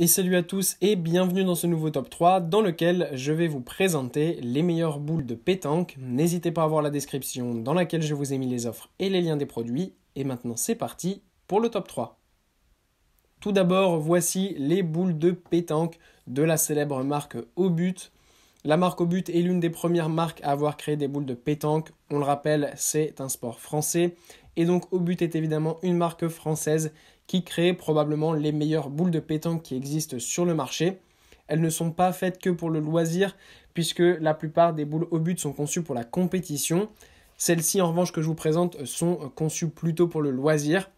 Et salut à tous et bienvenue dans ce nouveau top 3 dans lequel je vais vous présenter les meilleures boules de pétanque. N'hésitez pas à voir la description dans laquelle je vous ai mis les offres et les liens des produits. Et maintenant c'est parti pour le top 3. Tout d'abord, voici les boules de pétanque de la célèbre marque Obut. La marque Obut est l'une des premières marques à avoir créé des boules de pétanque. On le rappelle, c'est un sport français. Et donc Obut est évidemment une marque française qui créent probablement les meilleures boules de pétanque qui existent sur le marché. Elles ne sont pas faites que pour le loisir, puisque la plupart des boules au but sont conçues pour la compétition. Celles-ci, en revanche, que je vous présente, sont conçues plutôt pour le loisir.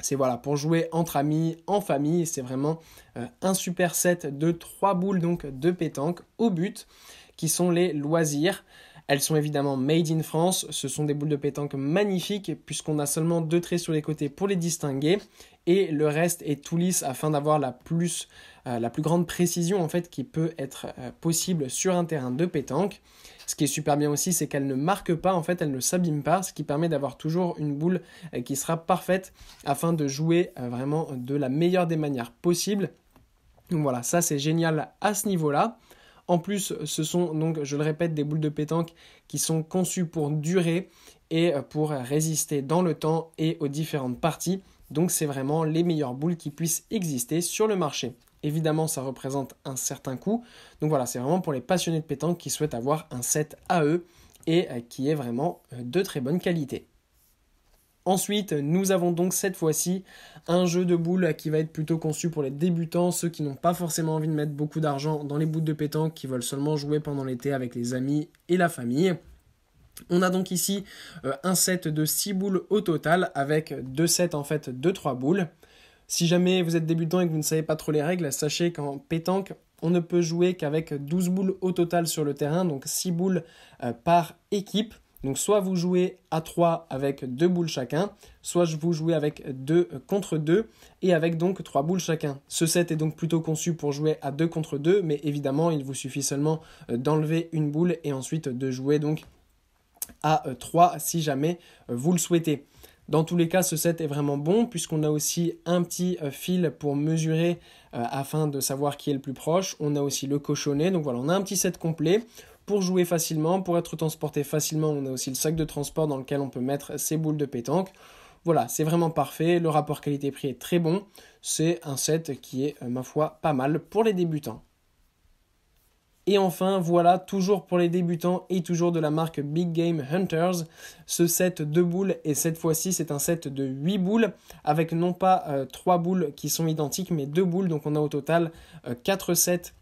C'est voilà, pour jouer entre amis, en famille. C'est vraiment euh, un super set de trois boules donc de pétanque au but, qui sont les loisirs. Elles sont évidemment made in France. Ce sont des boules de pétanque magnifiques puisqu'on a seulement deux traits sur les côtés pour les distinguer et le reste est tout lisse afin d'avoir la plus, euh, la plus grande précision en fait qui peut être euh, possible sur un terrain de pétanque. Ce qui est super bien aussi, c'est qu'elles ne marquent pas, en fait, elles ne s'abîment pas, ce qui permet d'avoir toujours une boule euh, qui sera parfaite afin de jouer vraiment de la meilleure des manières possibles. Donc voilà, ça c'est génial à ce niveau-là. En plus, ce sont donc, je le répète, des boules de pétanque qui sont conçues pour durer et pour résister dans le temps et aux différentes parties. Donc c'est vraiment les meilleures boules qui puissent exister sur le marché. Évidemment, ça représente un certain coût. Donc voilà, c'est vraiment pour les passionnés de pétanque qui souhaitent avoir un set à eux et qui est vraiment de très bonne qualité. Ensuite, nous avons donc cette fois-ci un jeu de boules qui va être plutôt conçu pour les débutants, ceux qui n'ont pas forcément envie de mettre beaucoup d'argent dans les bouts de pétanque, qui veulent seulement jouer pendant l'été avec les amis et la famille. On a donc ici euh, un set de 6 boules au total avec deux sets en fait de 3 boules. Si jamais vous êtes débutant et que vous ne savez pas trop les règles, sachez qu'en pétanque, on ne peut jouer qu'avec 12 boules au total sur le terrain, donc 6 boules euh, par équipe. Donc soit vous jouez à 3 avec 2 boules chacun, soit vous jouez avec 2 contre 2 et avec donc 3 boules chacun. Ce set est donc plutôt conçu pour jouer à 2 contre 2, mais évidemment il vous suffit seulement euh, d'enlever une boule et ensuite de jouer donc à 3 euh, si jamais euh, vous le souhaitez. Dans tous les cas, ce set est vraiment bon puisqu'on a aussi un petit fil pour mesurer afin de savoir qui est le plus proche. On a aussi le cochonnet. Donc voilà, on a un petit set complet pour jouer facilement, pour être transporté facilement. On a aussi le sac de transport dans lequel on peut mettre ces boules de pétanque. Voilà, c'est vraiment parfait. Le rapport qualité-prix est très bon. C'est un set qui est, euh, ma foi, pas mal pour les débutants. Et enfin, voilà, toujours pour les débutants et toujours de la marque Big Game Hunters, ce set de boules, et cette fois-ci c'est un set de 8 boules, avec non pas 3 euh, boules qui sont identiques, mais 2 boules, donc on a au total 4 euh, sets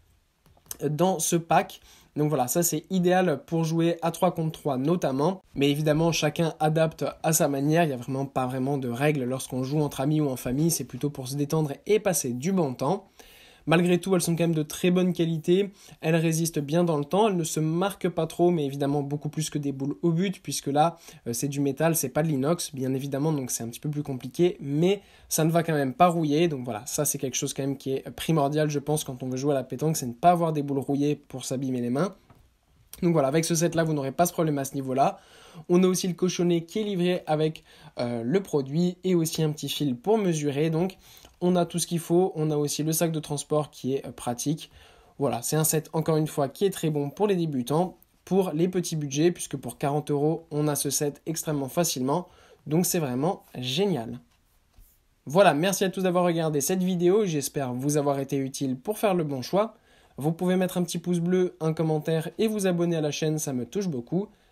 dans ce pack. Donc voilà, ça c'est idéal pour jouer à 3 contre 3 notamment. Mais évidemment, chacun adapte à sa manière. Il n'y a vraiment pas vraiment de règles lorsqu'on joue entre amis ou en famille. C'est plutôt pour se détendre et passer du bon temps. Malgré tout, elles sont quand même de très bonne qualité. Elles résistent bien dans le temps. Elles ne se marquent pas trop, mais évidemment beaucoup plus que des boules au but, puisque là, euh, c'est du métal, c'est pas de l'inox, bien évidemment, donc c'est un petit peu plus compliqué. Mais ça ne va quand même pas rouiller. Donc voilà, ça c'est quelque chose quand même qui est primordial, je pense, quand on veut jouer à la pétanque, c'est ne pas avoir des boules rouillées pour s'abîmer les mains. Donc voilà, avec ce set là, vous n'aurez pas ce problème à ce niveau-là. On a aussi le cochonnet qui est livré avec euh, le produit et aussi un petit fil pour mesurer. Donc on a tout ce qu'il faut, on a aussi le sac de transport qui est euh, pratique. Voilà, c'est un set encore une fois qui est très bon pour les débutants, pour les petits budgets, puisque pour 40 euros, on a ce set extrêmement facilement. Donc c'est vraiment génial. Voilà, merci à tous d'avoir regardé cette vidéo, j'espère vous avoir été utile pour faire le bon choix. Vous pouvez mettre un petit pouce bleu, un commentaire et vous abonner à la chaîne, ça me touche beaucoup.